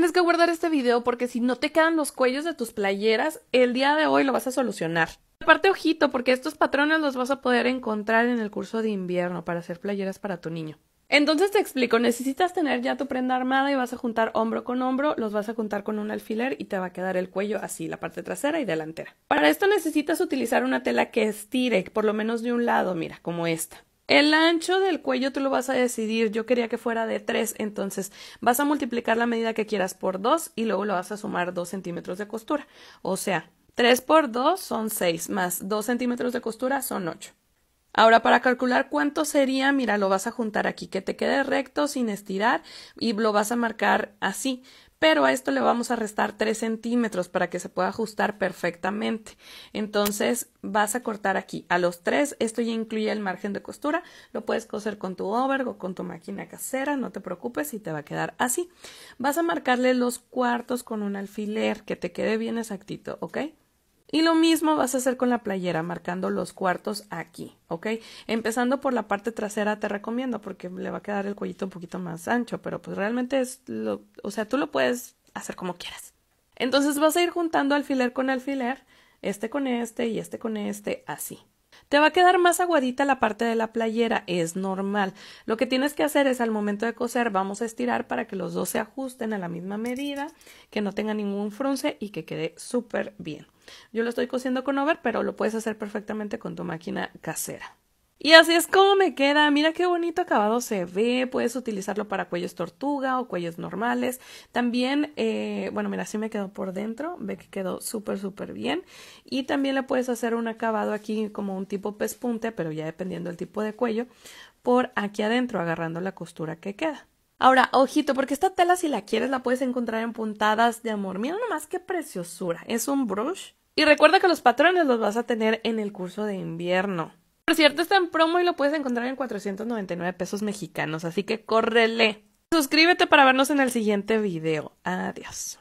Tienes que guardar este video porque si no te quedan los cuellos de tus playeras, el día de hoy lo vas a solucionar. Aparte, ojito, porque estos patrones los vas a poder encontrar en el curso de invierno para hacer playeras para tu niño. Entonces te explico, necesitas tener ya tu prenda armada y vas a juntar hombro con hombro, los vas a juntar con un alfiler y te va a quedar el cuello así, la parte trasera y delantera. Para esto necesitas utilizar una tela que estire, por lo menos de un lado, mira, como esta. El ancho del cuello tú lo vas a decidir. Yo quería que fuera de 3, entonces vas a multiplicar la medida que quieras por 2 y luego lo vas a sumar 2 centímetros de costura. O sea, 3 por 2 son 6, más 2 centímetros de costura son 8. Ahora, para calcular cuánto sería, mira, lo vas a juntar aquí, que te quede recto, sin estirar, y lo vas a marcar así. Pero a esto le vamos a restar 3 centímetros para que se pueda ajustar perfectamente. Entonces vas a cortar aquí a los 3. Esto ya incluye el margen de costura. Lo puedes coser con tu over o con tu máquina casera. No te preocupes y te va a quedar así. Vas a marcarle los cuartos con un alfiler que te quede bien exactito, ¿ok? Y lo mismo vas a hacer con la playera, marcando los cuartos aquí, ¿ok? Empezando por la parte trasera te recomiendo porque le va a quedar el cuellito un poquito más ancho, pero pues realmente es lo, o sea, tú lo puedes hacer como quieras. Entonces vas a ir juntando alfiler con alfiler, este con este y este con este, así, te va a quedar más aguadita la parte de la playera, es normal. Lo que tienes que hacer es al momento de coser, vamos a estirar para que los dos se ajusten a la misma medida, que no tenga ningún frunce y que quede súper bien. Yo lo estoy cosiendo con over, pero lo puedes hacer perfectamente con tu máquina casera. Y así es como me queda. Mira qué bonito acabado se ve. Puedes utilizarlo para cuellos tortuga o cuellos normales. También, eh, bueno, mira, así me quedó por dentro. Ve que quedó súper, súper bien. Y también le puedes hacer un acabado aquí como un tipo pespunte, pero ya dependiendo del tipo de cuello, por aquí adentro, agarrando la costura que queda. Ahora, ojito, porque esta tela si la quieres la puedes encontrar en puntadas de amor. Mira nomás qué preciosura. Es un brush. Y recuerda que los patrones los vas a tener en el curso de invierno. Por cierto, está en promo y lo puedes encontrar en 499 pesos mexicanos, así que córrele. Suscríbete para vernos en el siguiente video. Adiós.